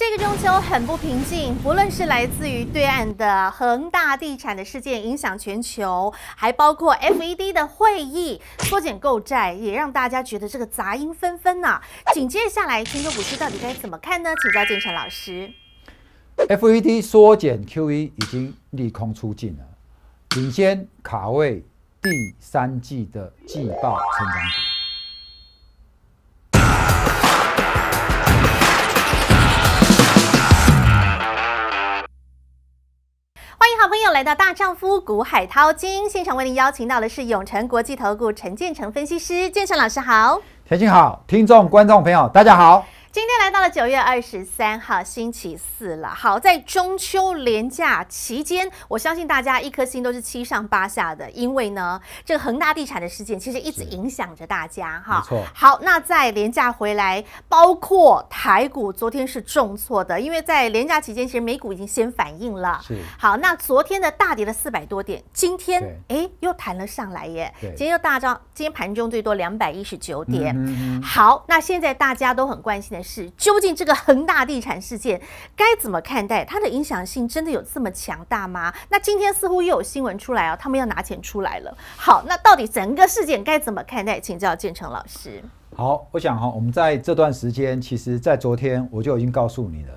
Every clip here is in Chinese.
这个中秋很不平静，不论是来自于对岸的恒大地产的事件影响全球，还包括 F E D 的会议缩减购债，也让大家觉得这个杂音纷纷呢。紧接下来，听秋股市到底该怎么看呢？请教建成老师。F E D 缩减 Q E 已经利空出尽了，领先卡位第三季的季报成长。欢迎好朋友来到《大丈夫》，古海涛金现场为您邀请到的是永诚国际投顾陈建成分析师，建成老师好，田静好，听众观众朋友大家好。今天来到了九月二十三号，星期四了。好，在中秋连假期间，我相信大家一颗心都是七上八下的，因为呢，这个恒大地产的事件其实一直影响着大家，哈。没错。好，那在连假回来，包括台股昨天是重挫的，因为在连假期间，其实美股已经先反应了。是。好，那昨天的大跌了四百多点，今天哎又弹了上来耶。今天又大涨，今天盘中最多两百一十九点。嗯。好，那现在大家都很关心的。是究竟这个恒大地产事件该怎么看待？它的影响性真的有这么强大吗？那今天似乎又有新闻出来哦，他们要拿钱出来了。好，那到底整个事件该怎么看待？请教建成老师。好，我想哈，我们在这段时间，其实在昨天我就已经告诉你了，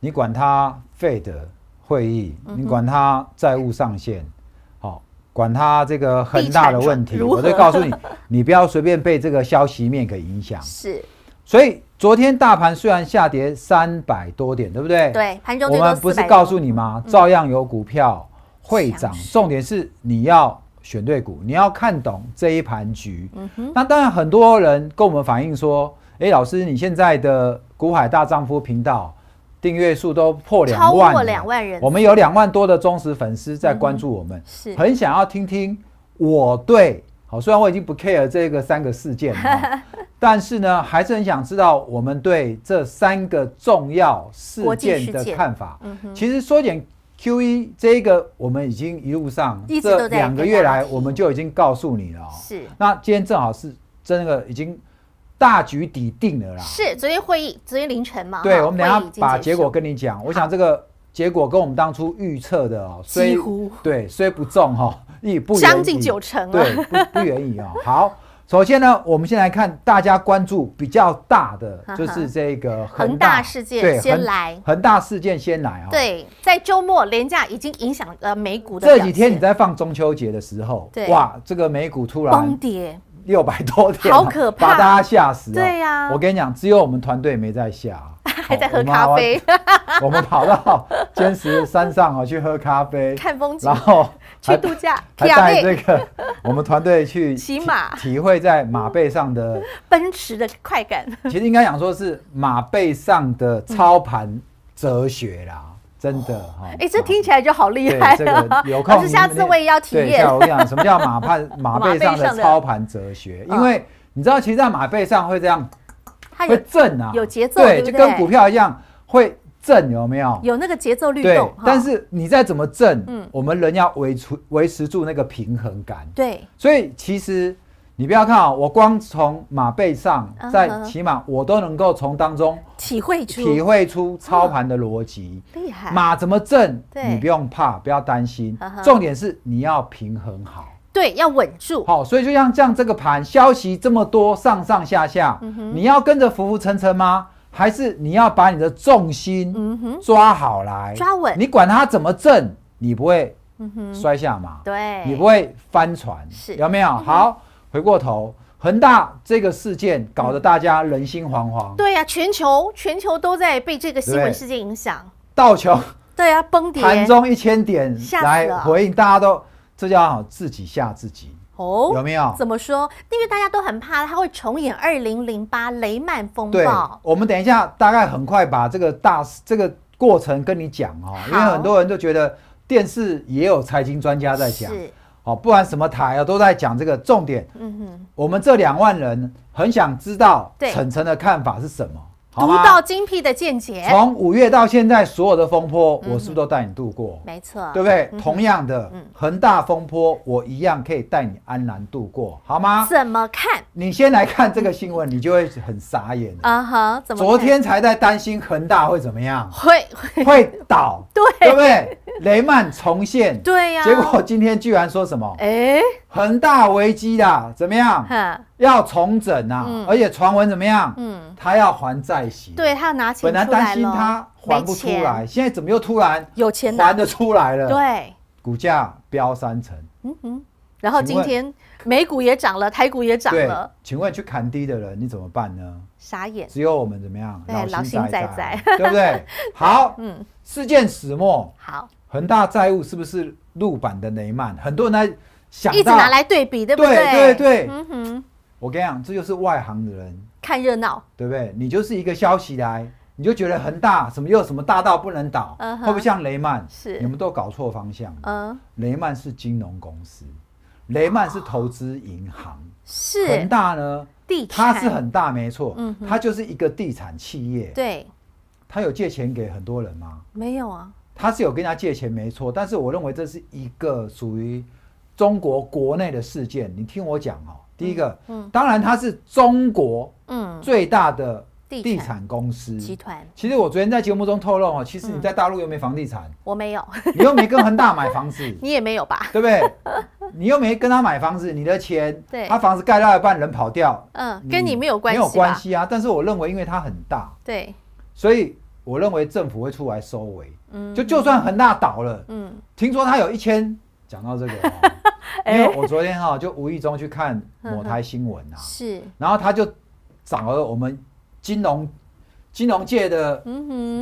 你管他费的会议，你管他债务上限，好，管他这个恒大的问题，我就告诉你，你不要随便被这个消息面给影响。是，所以。昨天大盘虽然下跌三百多点，对不对？对，盘中我们不是告诉你吗？照样有股票会涨。重点是你要选对股，你要看懂这一盘局。嗯哼。那当然，很多人跟我们反映说：“哎，老师，你现在的股海大丈夫频道订阅数都破两超过两万人，我们有两万多的忠实粉丝在关注我们，是很想要听听我对。”好，虽然我已经不 care 这个三个事件了，但是呢，还是很想知道我们对这三个重要事件的看法。其实缩减 Q E 这个，我们已经一路上这两个月来，我们就已经告诉你了。是，那今天正好是真的已经大局底定了啦。是昨天会议，昨天凌晨嘛。对，我们等下把结果跟你讲。我想这个结果跟我们当初预测的哦，几乎对，虽不重哈。不，将近九成啊！对，不不远矣啊。好，首先呢，我们先来看大家关注比较大的，就是这个恒大事件。先来恒大事件先来啊。对，在周末，廉价已经影响了美股的这几天。你在放中秋节的时候，哇，这个美股突然崩跌六百多点，好可怕，把大家吓死。对呀，我跟你讲，只有我们团队没在吓，还在喝咖啡。我们跑到坚持山上啊，去喝咖啡，看风景，然后。去度假，还带这个我们团队去 骑马，体会在马背上的 奔驰的快感。其实应该讲说是马背上的操盘哲学啦，真的哈。哎，这听起来就好厉害这个有空下次我也要体验。叫什么？叫马 盘？马背上的操盘哲学？因为你知道，其实在马背上会这样，会震啊，有节奏，对，就跟股票一样会。震有没有？有那个节奏律动。但是你再怎么震，嗯，我们人要维持维持住那个平衡感。对，所以其实你不要看啊，我光从马背上在骑马，我都能够从当中体会出体会出操盘的逻辑。厉害，马怎么震？你不用怕，不要担心。重点是你要平衡好。对，要稳住。好，所以就像这样，这个盘消息这么多，上上下下，嗯你要跟着浮浮沉沉吗？还是你要把你的重心抓好来，抓稳。你管它怎么震，你不会摔下嘛？对，你不会翻船。是有没有？好，回过头，恒大这个事件搞得大家人心惶惶。对呀，全球全球都在被这个新闻事件影响。道球。对呀，崩盘中一千点来回应，大家都这叫自己吓自己。哦，有没有？怎么说？因为大家都很怕它会重演二零零八雷曼风暴。我们等一下大概很快把这个大这个过程跟你讲哦，因为很多人都觉得电视也有财经专家在讲，哦，不管什么台啊都在讲这个重点。嗯哼，我们这两万人很想知道陈晨的看法是什么。独到精辟的见解。从五月到现在，所有的风波，我是不是都带你度过？没错，对不对？同样的，恒大风波，我一样可以带你安然度过，好吗？怎么看？你先来看这个新闻，你就会很傻眼。啊哈，昨天才在担心恒大会怎么样，会会倒，对，对不对？雷曼重现，对呀，结果今天居然说什么？哎。恒大危机啦，怎么样？要重整呐，而且传闻怎么样？嗯，他要还债息，对他要拿钱。本来担心他还不出来，现在怎么又突然有钱还的出来了？对，股价飙三成。嗯哼，然后今天美股也涨了，台股也涨了。请问去砍低的人，你怎么办呢？傻眼，只有我们怎么样？对，狼心在仔，对不对？好，嗯，事件始末，好，恒大债务是不是陆版的雷曼？很多人在。一直拿来对比，对不对？对对对。嗯哼，我跟你讲，这就是外行的人看热闹，对不对？你就是一个消息来，你就觉得恒大什么又什么大到不能倒，会不会像雷曼？是，你们都搞错方向。嗯，雷曼是金融公司，雷曼是投资银行。是恒大呢？地产它是很大没错。嗯，它就是一个地产企业。对，它有借钱给很多人吗？没有啊。它是有跟人家借钱没错，但是我认为这是一个属于。中国国内的事件，你听我讲哦。第一个，嗯，当然它是中国嗯最大的地产公司集团。其实我昨天在节目中透露哦，其实你在大陆又没房地产，我没有，你又没跟恒大买房子，你也没有吧？对不对？你又没跟他买房子，你的钱，他房子盖到一半人跑掉，嗯，跟你没有关系，没有关系啊。但是我认为，因为它很大，对，所以我认为政府会出来收尾。嗯，就就算恒大倒了，嗯，听说他有一千，讲到这个。因为我昨天哈就无意中去看某台新闻啊，是，然后他就找了我们金融金融界的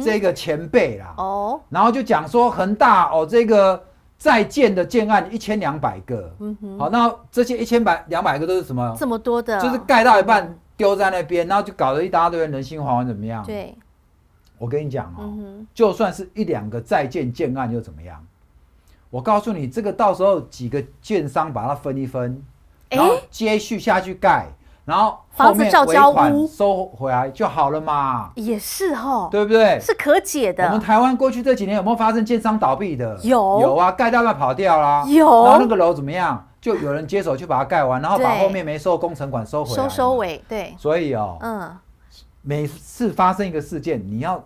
这个前辈啦，哦，然后就讲说恒大哦这个在建的建案一千两百个，嗯哼，好，那这些一千百两百个都是什么？这么多的，就是盖到一半丢在那边，然后就搞得一大堆人心惶惶怎么样？对，我跟你讲哦，就算是一两个在建建案又怎么样？我告诉你，这个到时候几个建商把它分一分，然后接续下去盖，然后后面交款收回来就好了嘛。也是哈，对不对？是可解的。我们台湾过去这几年有没有发生建商倒闭的？有有啊，盖到那跑掉啦。有。然后那个楼怎么样？就有人接手去把它盖完，然后把后面没收工程款收回。收收尾，对。所以哦，嗯，每次发生一个事件，你要。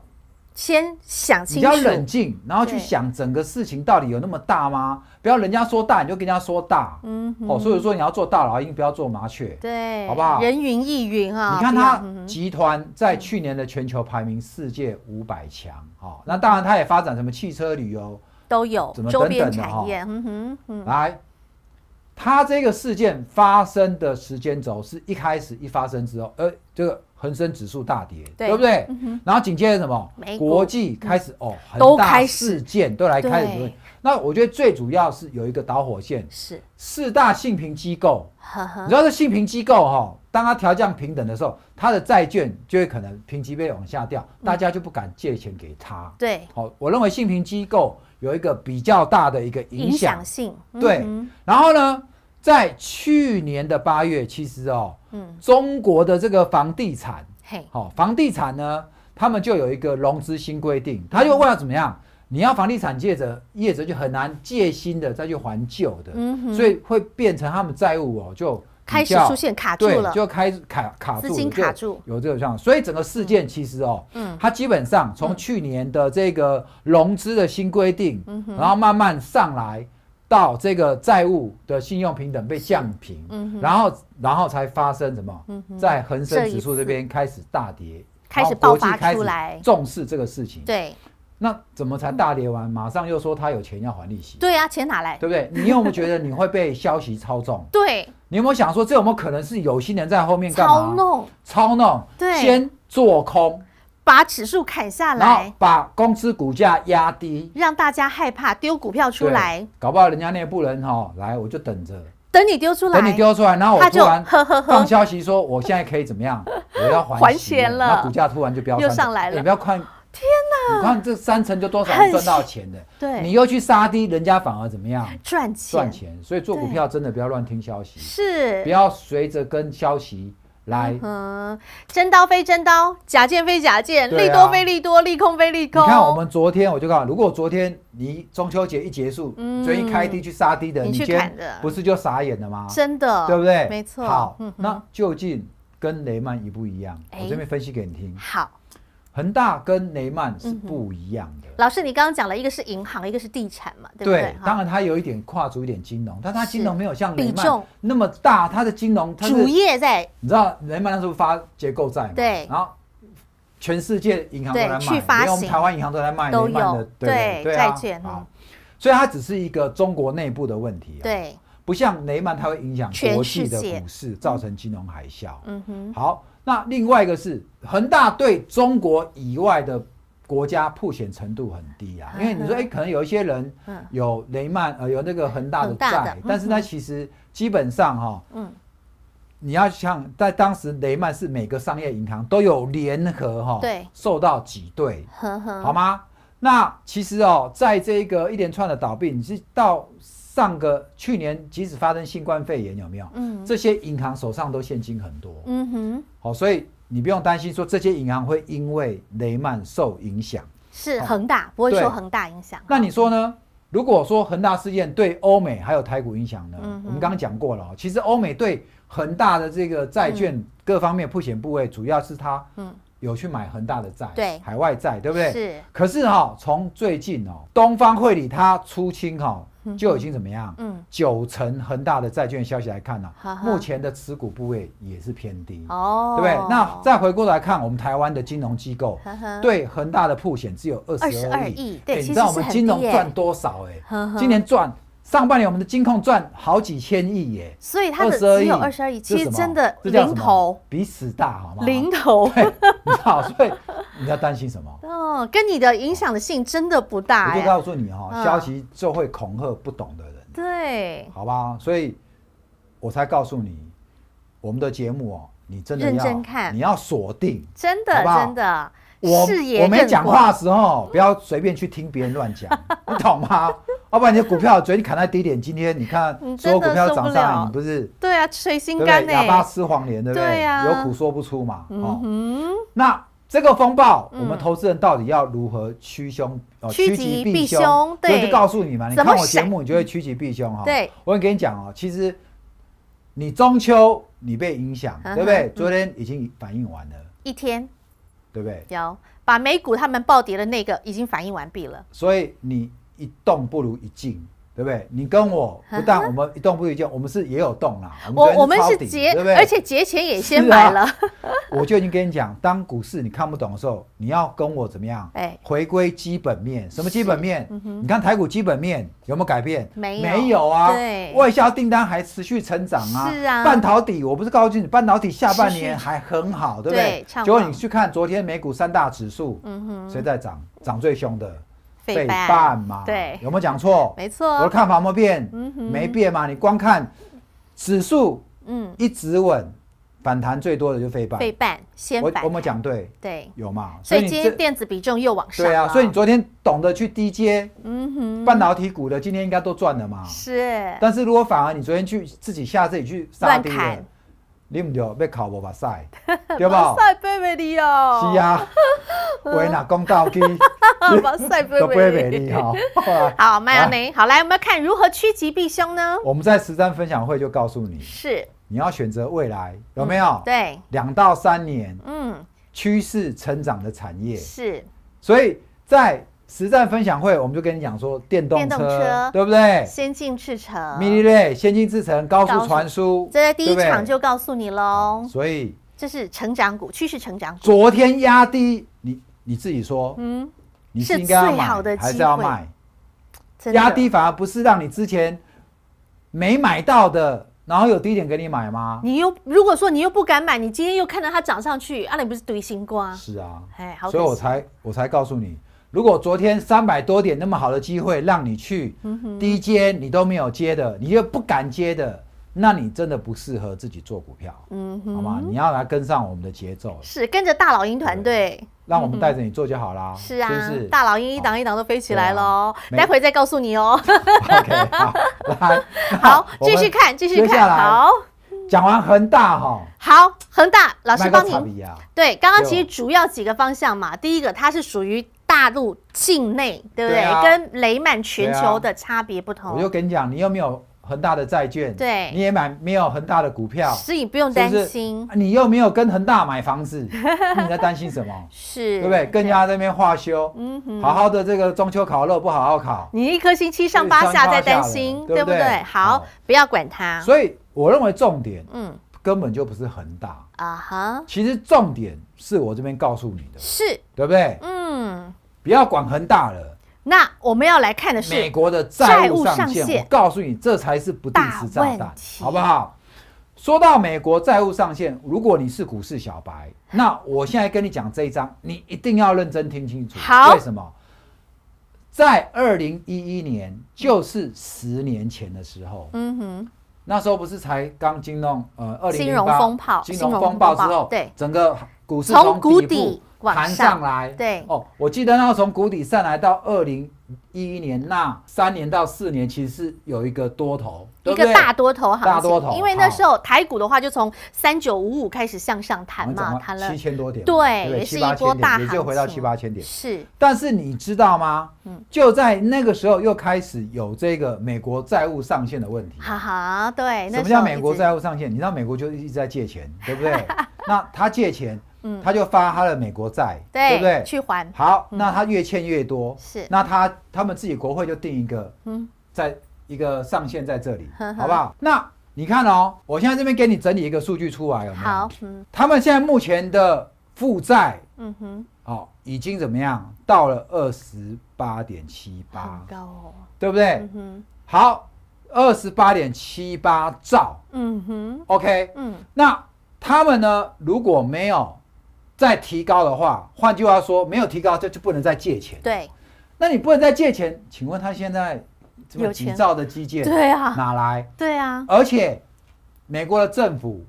先想，你要冷静，然后去想整个事情到底有那么大吗？不要人家说大你就跟人家说大，嗯，哦，所以说你要做大老鹰，不要做麻雀，对，好不好？人云亦云啊！你看他集团在去年的全球排名世界五百强，哦，那当然他也发展什么汽车旅游都有，怎么周边产业？嗯哼，来，他这个事件发生的时间轴是一开始一发生之后，呃，这个。恒生指数大跌，对不对？然后紧接着什么？国际开始哦，很大事件都来开始。那我觉得最主要是有一个导火线，是四大信评机构。你知道这信评机构哈，当它调降平等的时候，它的债券就会可能评级被往下掉，大家就不敢借钱给他。对，好，我认为信评机构有一个比较大的一个影响性。对，然后呢，在去年的八月，其实哦。嗯，中国的这个房地产，嘿，好房地产呢，他们就有一个融资新规定，他就问要怎么样，你要房地产借者，业者就很难借新的再去还旧的，嗯哼，所以会变成他们债务哦，就开始出现卡住了，对，就开卡卡住，资金卡住，有这个状况，所以整个事件其实哦，嗯，它基本上从去年的这个融资的新规定，嗯哼，然后慢慢上来。到这个债务的信用平等被降平，嗯，然后然后才发生什么？嗯，在恒生指数这边开始大跌，开始爆发出来，重视这个事情。对，那怎么才大跌完？马上又说他有钱要还利息。对啊，钱哪来？对不对？你有没有觉得你会被消息操纵？对，你有没有想说这有没有可能是有心人在后面操弄？操弄？对，先做空。把指数砍下来，把公司股价压低，让大家害怕丢股票出来。搞不好人家那部人哈，来我就等着。等你丢出来，等你丢出来，然后我就突然放消息说我现在可以怎么样？我要还钱了，那股价突然就飙上来了。你不要看，天哪！你看这三层就多少赚到钱的。对，你又去杀低，人家反而怎么样？赚钱，赚钱。所以做股票真的不要乱听消息，是不要随着跟消息。来，嗯，真刀非真刀，假剑非假剑，利多非利多，利空非利空。你看，我们昨天我就你，如果昨天你中秋节一结束，嗯，所以开低去杀低的，你去砍的，不是就傻眼了吗？真的，对不对？没错。好，那究竟跟雷曼一不一样。我这边分析给你听。好。恒大跟雷曼是不一样的。老师，你刚刚讲了一个是银行，一个是地产嘛，对不对？对，当然它有一点跨足一点金融，但它金融没有像雷曼那么大，它的金融主业在。你知道雷曼那时候发结构债嘛？对。然后全世界银行都在买，连我们台湾银行都在卖雷曼的对债券啊。所以它只是一个中国内部的问题，对，不像雷曼它会影响全世界股市，造成金融海啸。嗯哼，好。那另外一个是恒大对中国以外的国家破险程度很低啊，因为你说哎，可能有一些人有雷曼呃有那个恒大的债，但是呢其实基本上哈，你要像在当时雷曼是每个商业银行都有联合哈，对，受到挤兑，好吗？那其实哦，在这个一连串的倒闭，你是到。上个去年，即使发生新冠肺炎，有没有？嗯，这些银行手上都现金很多。嗯哼，好，所以你不用担心说这些银行会因为雷曼受影响。是恒大，不会受恒大影响。那你说呢？如果说恒大事件对欧美还有台股影响呢？嗯，我们刚刚讲过了，其实欧美对恒大的这个债券各方面不险部位，主要是他有去买恒大的债，对海外债，对不对？是。可是哈，从最近哦，东方汇理他出清哈。就已经怎么样？嗯，九成恒大的债券消息来看呢，目前的持股部位也是偏低哦，对不对？那再回过来看，我们台湾的金融机构对恒大的铺险只有二十二亿，你知道我们金融赚多少？哎，今年赚上半年我们的金控赚好几千亿耶，所以它的只有二十二亿，其实真的零头比死大好吗？零头，你知道所以。你在担心什么？哦，跟你的影响的性真的不大。我就告诉你哈，消息就会恐吓不懂的人。对，好吧，所以我才告诉你，我们的节目哦，你真的要，你要锁定，真的，真的。我我没讲话的时候，不要随便去听别人乱讲，你懂吗？要不然你的股票，昨天砍在低点，今天你看所有股票涨上，你不是？对啊，吹心肝哑巴吃黄连，对不对？有苦说不出嘛。嗯，那。这个风暴，我们投资人到底要如何趋凶？趋吉避凶，对，就告诉你嘛，你看我节目，你就会趋吉避凶哈。对，我跟你讲哦，其实你中秋你被影响，对不对？昨天已经反应完了，一天，对不对？有把美股他们暴跌的那个已经反应完毕了，所以你一动不如一静。对不对？你跟我不但我们一动不如一静，我们是也有动啦。我我们是节，而且节前也先买了。我就已经跟你讲，当股市你看不懂的时候，你要跟我怎么样？哎，回归基本面。什么基本面？你看台股基本面有没有改变？没没有啊？对，外销订单还持续成长啊。是啊，半导体，我不是告诉你，半导体下半年还很好，对不对？结果你去看昨天美股三大指数，嗯哼，谁在涨？涨最凶的。飞半嘛，对，有没有讲错？没错，我的看法没变，嗯哼，没变嘛。你光看指数，嗯，一直稳，反弹最多的就非半，非半先。我有没有讲对？对，有嘛。所以今天电子比重又往上。对啊，所以你昨天懂得去低阶，嗯哼，半导体股的今天应该都赚了嘛。是。但是如果反而你昨天去自己下自己去乱砍。你唔着要考无马赛，对不？马赛杯未你哦。是啊，维纳公道机，好。赛杯未你哦。好，麦雅尼，好来，我们要看如何趋吉避凶呢？我们在实战分享会就告诉你。是。你要选择未来有没有？对。两到三年，嗯，趋势成长的产业是。所以在。实战分享会，我们就跟你讲说电动车，对不对？先进制成，Mini 类先进制成高速传输。这在第一场就告诉你喽。所以这是成长股，趋势成长股。昨天压低，你你自己说，嗯，你是应该要买还是要卖？压低反而不是让你之前没买到的，然后有低点给你买吗？你又如果说你又不敢买，你今天又看到它涨上去，啊，你不是堆新瓜？是啊，哎，所以我才我才告诉你。如果昨天三百多点那么好的机会让你去低接你都没有接的，你又不敢接的，那你真的不适合自己做股票，嗯，好吗？你要来跟上我们的节奏，是跟着大老鹰团队，让我们带着你做就好啦。是啊，是大老鹰一档一档都飞起来了哦。待会再告诉你哦。好，继续看，继续看好。讲完恒大哈，好，恒大老师帮你、啊。对，刚刚其实主要几个方向嘛，第一个它是属于。大陆境内，对不对？跟雷曼全球的差别不同。我就跟你讲，你又没有恒大的债券，对，你也买没有恒大的股票，所以不用担心。你又没有跟恒大买房子，你在担心什么？是，对不对？更加那边化修，嗯，好好的这个中秋烤肉不好好烤，你一颗星七上八下在担心，对不对？好，不要管他。所以我认为重点，嗯，根本就不是恒大啊哈。其实重点是我这边告诉你的，是，对不对？嗯。不要管恒大了，那我们要来看的是美国的债务上限。我告诉你，这才是不定时炸弹，好不好？说到美国债务上限，如果你是股市小白，那我现在跟你讲这一章，你一定要认真听清楚。好，为什么？在二零一一年，就是十年前的时候，嗯哼，那时候不是才刚金融呃，二零零八金融风暴，金融风暴之后，对，整个股市从谷底。弹上来对哦，我记得那从谷底上来到二零一一年那三年到四年，其实是有一个多头，一个大多头，大多头。因为那时候台股的话，就从三九五五开始向上弹嘛，弹了七千多点，对，也是一波大行情，也就回到七八千点。是，但是你知道吗？嗯，就在那个时候又开始有这个美国债务上限的问题。哈哈，对，什么叫美国债务上限？你知道美国就一直在借钱，对不对？那他借钱，嗯，他就发他的美国。债对不对？去还好，那他越欠越多。是那他他们自己国会就定一个，嗯，在一个上限在这里，好不好？那你看哦，我现在这边给你整理一个数据出来了。好，他们现在目前的负债，嗯哼，好，已经怎么样到了二十八点七八，高哦，对不对？嗯哼，好，二十八点七八兆，嗯哼，OK，嗯，那他们呢如果没有。再提高的话，换句话说，没有提高就就不能再借钱。对，那你不能再借钱，请问他现在这么急躁的基建，对啊，哪来？对啊，而且美国的政府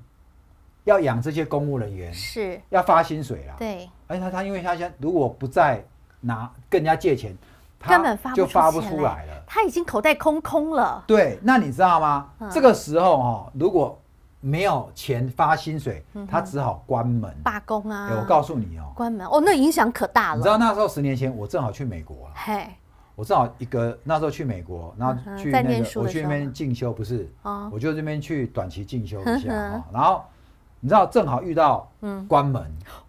要养这些公务人员，是要发薪水了。对，而且他他因为，他现在如果不再拿更加借钱，他根本发就发不出来了。他已经口袋空空了。对，那你知道吗？这个时候哈，如果没有钱发薪水，他只好关门罢工啊！我告诉你哦，关门哦，那影响可大了。你知道那时候十年前我正好去美国了，嘿，我正好一个那时候去美国，然后去那个我去那边进修不是，哦，我就这边去短期进修一下然后你知道正好遇到嗯关门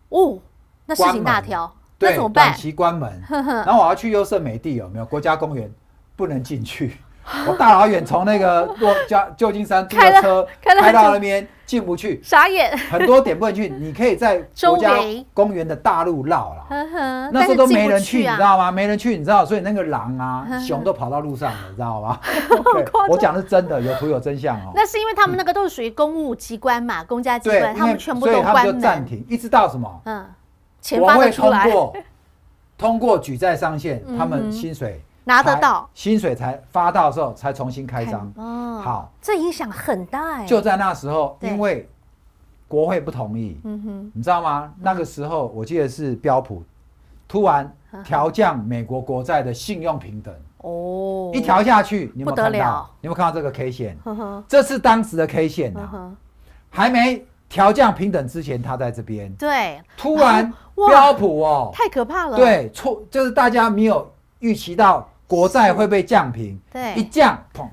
哦，那事情大条，那怎么办？短期关门，然后我要去优胜美地有没有国家公园不能进去。我大老远从那个洛加旧金山租的车开到开到那边进不去，傻眼很多点进不去。你可以在国家 公园的大路绕了，那时候都没人去，你知道吗？没人去，你知道，所以那个狼啊 熊都跑到路上了，你知道吗？我讲的是真的，有图有真相哦。那是因为他们那个都是属于公务机关嘛，公家机关，他们全部都关所以他们就暂停，一直到什么？嗯，我会通过通过举债上限，他们薪水。拿得到薪水才发到的时候才重新开张，好，这影响很大。就在那时候，因为国会不同意，嗯哼，你知道吗？那个时候我记得是标普突然调降美国国债的信用平等，哦，一调下去，你有没有看到？你有没有看到这个 K 线？这是当时的 K 线还没调降平等之前，它在这边。对，突然标普哦，太可怕了。对，错就是大家没有预期到。国债会被降平，对，一降砰，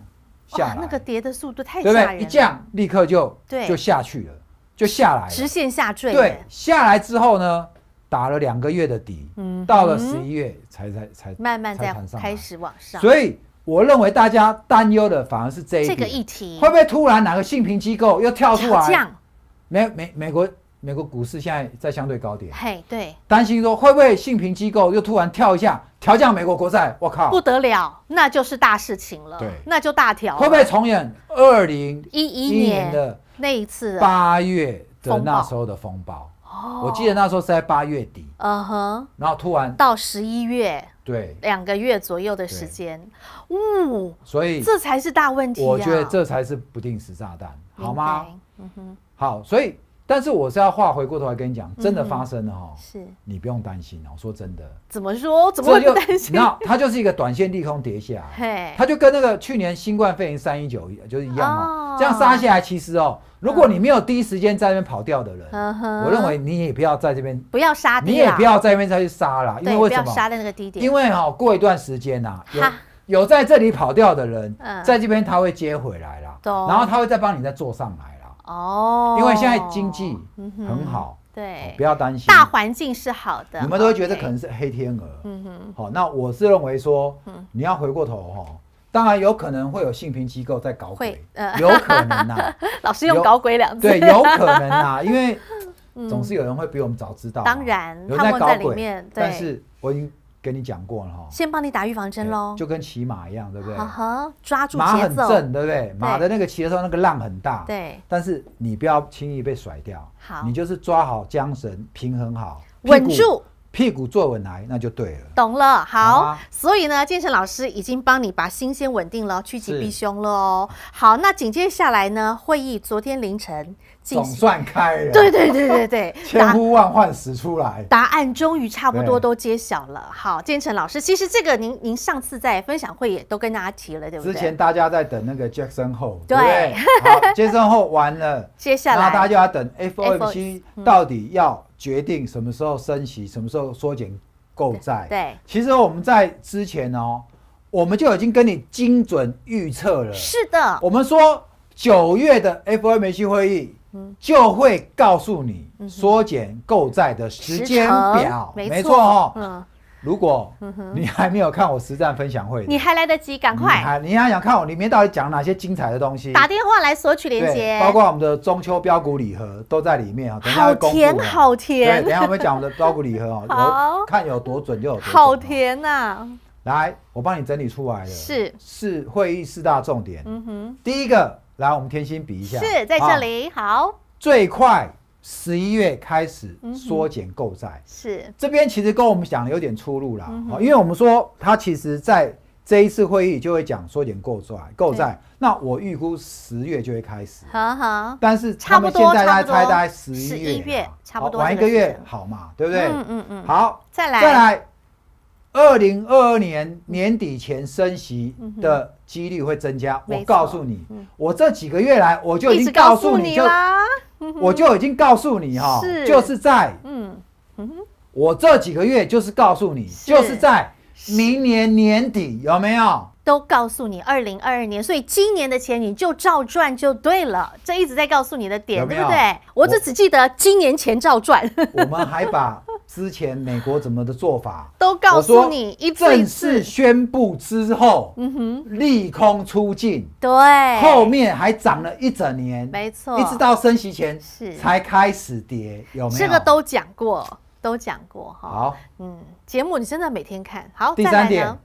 来，那个跌的速度太吓对不对？一降立刻就对，就下去了，就下来，直线下坠。对，下来之后呢，打了两个月的底，嗯，到了十一月才才才慢慢在开始往上。所以我认为大家担忧的反而是这一这个议题，会不会突然哪个信评机构又跳出来降？美美美国。美国股市现在在相对高点，嘿，对，担心说会不会信评机构又突然跳一下调降美国国债？我靠，不得了，那就是大事情了，对，那就大条，会不会重演二零一一年的那一次八月的那时候的风暴？哦，我记得那时候是在八月底，嗯哼，然后突然到十一月，对，两个月左右的时间，呜，所以这才是大问题，我觉得这才是不定时炸弹，好吗？嗯哼，好，所以。但是我是要话回过头来跟你讲，真的发生了哈，是你不用担心哦。说真的，怎么说？怎么就？那 它就是一个短线利空跌下来，它就跟那个去年新冠肺炎三一九就是一样嘛。这样杀下来，其实哦，如果你没有第一时间在那边跑掉的人，我认为你也不要在这边不要杀，你也不要在这边再去杀了，因为为什么？杀在那个低点，因为哈，过一段时间呐，有有在这里跑掉的人，在这边他会接回来啦，然后他会再帮你再坐上来。哦，因为现在经济很好，对，不要担心，大环境是好的。你们都觉得可能是黑天鹅，嗯哼，好，那我是认为说，嗯，你要回过头哈，当然有可能会有信评机构在搞鬼，有可能呐。老师用“搞鬼”两字，对，有可能呐，因为总是有人会比我们早知道，当然有人在搞鬼，但是我已经。跟你讲过了哈，先帮你打预防针喽，就跟骑马一样，对不对？嗯哼，抓住马很正，对不对？马的那个骑的时候，那个浪很大，对。但是你不要轻易被甩掉，好，你就是抓好缰绳，平衡好，稳住屁股坐稳来，那就对了。懂了，好。所以呢，健身老师已经帮你把心先稳定了，趋吉避凶了哦。好，那紧接下来呢，会议昨天凌晨。总算开了，对对对对对，千呼万唤始出来。答案终于差不多都揭晓了。好，建成老师，其实这个您您上次在分享会也都跟大家提了，对不对？之前大家在等那个 Jackson h 对，好，Jackson h 完了，接下来那大家就要等 FOMC 到底要决定什么时候升息，什么时候缩减购债。对，其实我们在之前哦，我们就已经跟你精准预测了。是的，我们说九月的 FOMC 会议。就会告诉你缩减购债的时间表，没错哦。如果你还没有看我实战分享会，你还来得及，赶快。你还，你还想看我里面到底讲哪些精彩的东西？打电话来索取连接，包括我们的中秋标股礼盒都在里面啊。好甜，好甜。对，然下我们讲我们的标股礼盒哦，看有多准就有多少。好甜呐！来，我帮你整理出来了。是，是会议四大重点。嗯哼，第一个。来，我们天心比一下，是在这里好，最快十一月开始缩减购债，是这边其实跟我们讲的有点出入了啊，因为我们说它其实在这一次会议就会讲缩减购债，购债，那我预估十月就会开始，好，但是差不多猜大概十一月，差不多晚一个月好嘛，对不对？嗯嗯嗯，好，再来再来。二零二二年年底前升息的几率会增加。我告诉你，我这几个月来我就已经告诉你了，我就已经告诉你哈，就是在嗯嗯哼，我这几个月就是告诉你，就是在明年年底有没有都告诉你二零二二年，所以今年的钱你就照赚就对了。这一直在告诉你的点，对不对？我就只记得今年钱照赚。我们还把。之前美国怎么的做法都告诉你，一正式宣布之后，嗯哼，利空出尽，对，后面还涨了一整年，没错，一直到升息前是才开始跌，有没有？这个都讲过，都讲过哈。好，嗯，节目你真的每天看好。第三点。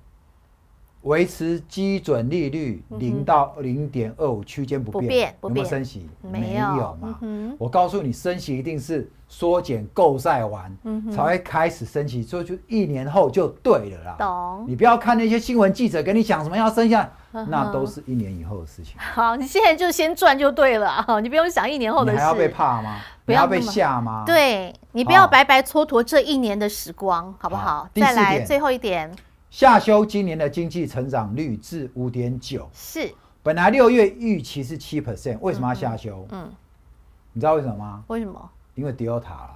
维持基准利率零到零点二五区间不变，有没有升息？没有嘛。我告诉你，升息一定是缩减购债完，才会开始升息。所以就一年后就对了啦。懂。你不要看那些新闻记者给你讲什么要升下，那都是一年以后的事情。好，你现在就先赚就对了，你不用想一年后的事。你还要被怕吗？不要被吓吗？对你不要白白蹉跎这一年的时光，好不好？再来，最后一点。下修今年的经济成长率至五点九，是本来六月预期是七 percent，为什么要下修？嗯，你知道为什么吗？为什么？因为 Delta。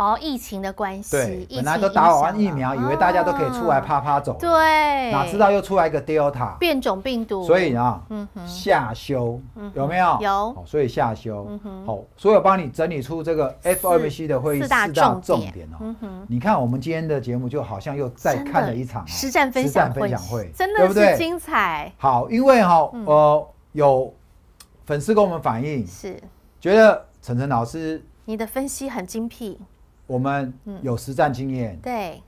哦，疫情的关系，本来都打完疫苗，以为大家都可以出来啪啪走，对，哪知道又出来一个 Delta 变种病毒，所以啊，嗯下修有没有？有，所以下修，好，所以我帮你整理出这个 FOMC 的会议四大重点哦。你看我们今天的节目就好像又再看了一场实战分享分享会，真的是精彩。好，因为哈，呃，有粉丝跟我们反映是觉得晨晨老师你的分析很精辟。我们有实战经验，对，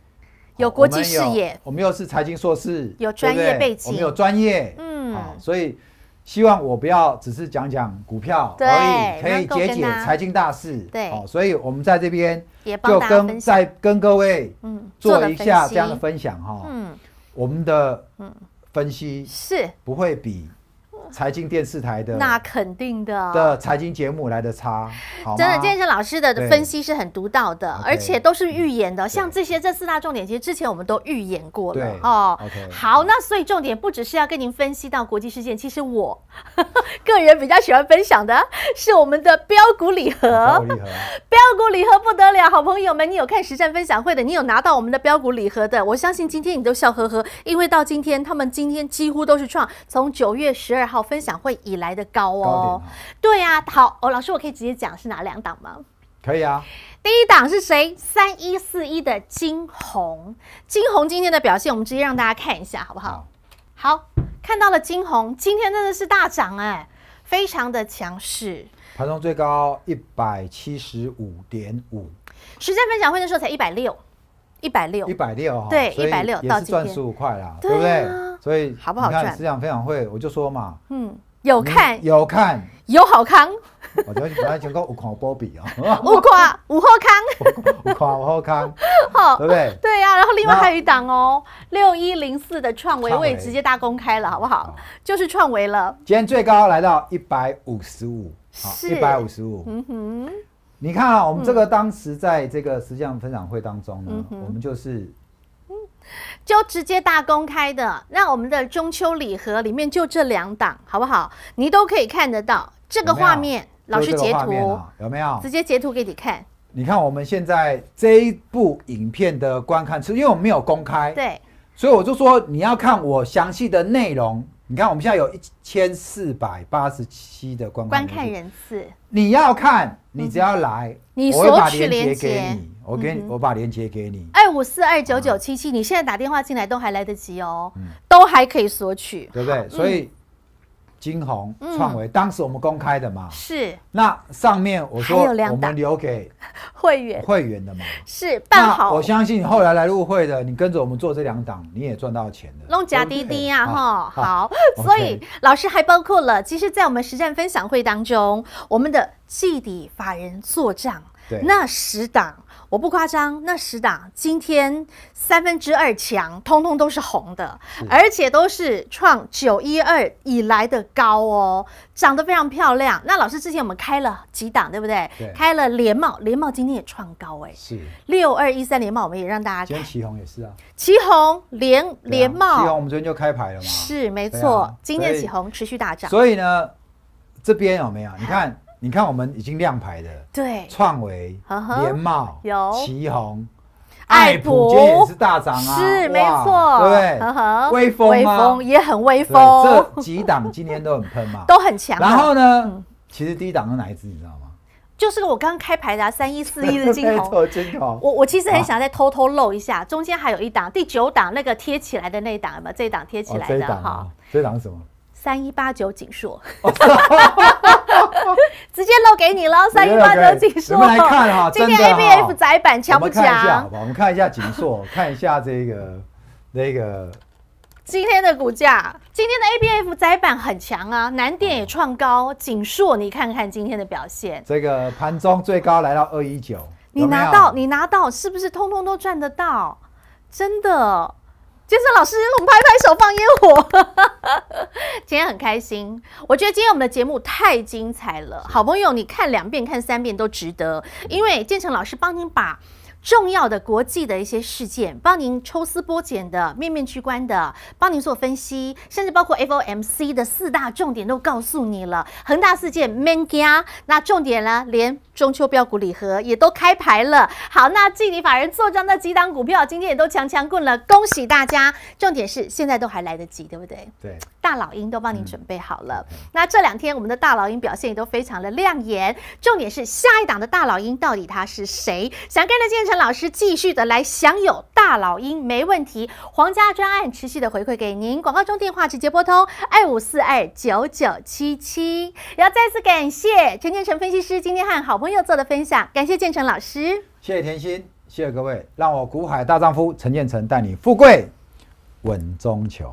有国际视野，我们又是财经硕士，有专业背景，我们有专业，嗯，所以希望我不要只是讲讲股票而已，可以解解财经大事，对，好，所以我们在这边就跟再跟各位做一下这样的分享哈，嗯，我们的分析是不会比。财经电视台的那肯定的的财经节目来的差，真的，健身生老师的分析是很独到的，而且都是预言的。像这些这四大重点，其实之前我们都预言过了哦。好，那所以重点不只是要跟您分析到国际事件，其实我 个人比较喜欢分享的是我们的标股礼盒，标股礼盒不得了，好朋友们，你有看实战分享会的，你有拿到我们的标股礼盒的，我相信今天你都笑呵呵，因为到今天他们今天几乎都是创从九月十二号。分享会以来的高哦，对啊，好哦，老师，我可以直接讲是哪两档吗？可以啊，第一档是谁？三一四一的金红，金红今天的表现，我们直接让大家看一下好不好？好，看到了金红今天真的是大涨哎，非常的强势，盘中最高一百七十五点五，实战分享会的时候才一百六，一百六，一百六，对，一百六到今天赚十五块啦，对不对？所以，你看思想分享会，我就说嘛，嗯，有看，有看，有好康。我觉得我还全部五狂波比哦，五夸五块康，五块五块康，好，对不对？对呀。然后另外还有一档哦，六一零四的创维，我也直接大公开了，好不好？就是创维了。今天最高来到一百五十五，好，一百五十五。嗯哼，你看啊，我们这个当时在这个思想分享会当中呢，我们就是。就直接大公开的，那我们的中秋礼盒里面就这两档，好不好？你都可以看得到这个画面，老师截图有没有？直接截图给你看。你看我们现在这一部影片的观看，是因为我没有公开，对，所以我就说你要看我详细的内容。你看我们现在有一千四百八十七的观看人次，你要看，你只要来，我索取链接给你。我给你，我把链接给你，二五四二九九七七，你现在打电话进来都还来得及哦，都还可以索取，对不对？所以金鸿创维当时我们公开的嘛，是那上面我说我们留给 会员会员的嘛，是办好。我相信后来来入会的，你跟着我们做这两档，你也赚到钱的，弄假滴滴呀哈，好。所以老师还包括了，其实，在我们实战分享会当中，我们的记底法人做账，对，那十档。我不夸张，那十档今天三分之二强，通通都是红的，而且都是创九一二以来的高哦，长得非常漂亮。那老师之前我们开了几档，对不对？对，开了联茂，联茂今天也创高哎，是六二一三联茂，我们也让大家今天旗红也是啊，旗红联联茂，起红我们昨天就开牌了嘛，是没错，今天旗红持续大涨。所以呢，这边有没有？你看。你看，我们已经亮牌的，对，创维、联茂、有旗红、爱普，今天也是大涨啊，是没错，对，威风，威风也很威风。这几档今天都很喷嘛，都很强。然后呢，其实第一档是哪一只，你知道吗？就是我刚刚开牌的三一四一的镜头。我我其实很想再偷偷露一下，中间还有一档，第九档那个贴起来的那档有没有？这档贴起来的哈，这档什么？三一八九锦硕。直接漏给你了，三一八泽锦硕，我们来看哈，今天 A B F 窄板强不强？我们看一下，我们看一下锦硕，看一下这个那个今天的股价，今天的 A B F 窄板很强啊，南电也创高，锦硕你看看今天的表现，这个盘中最高来到二一九，你拿到你拿到是不是通通都赚得到？真的。健身老师，我们拍拍手放烟火，今天很开心。我觉得今天我们的节目太精彩了，好朋友，你看两遍看三遍都值得，因为建成老师帮你把。重要的国际的一些事件，帮您抽丝剥茧的面面俱观的，帮您做分析，甚至包括 FOMC 的四大重点都告诉你了。恒大事件 man g a 那重点呢，连中秋标股礼盒也都开牌了。好，那经你法人做庄的几档股票，今天也都强强棍了，恭喜大家！重点是现在都还来得及，对不对？对。大老鹰都帮你准备好了。那这两天我们的大老鹰表现也都非常的亮眼。重点是下一档的大老鹰到底他是谁？想跟着建成老师继续的来享有大老鹰没问题。皇家专案持续的回馈给您。广告中电话直接拨通二五四二九九七七。然后再次感谢陈建成分析师今天和好朋友做的分享，感谢建成老师。谢谢甜心，谢谢各位，让我古海大丈夫陈建成带你富贵稳中求。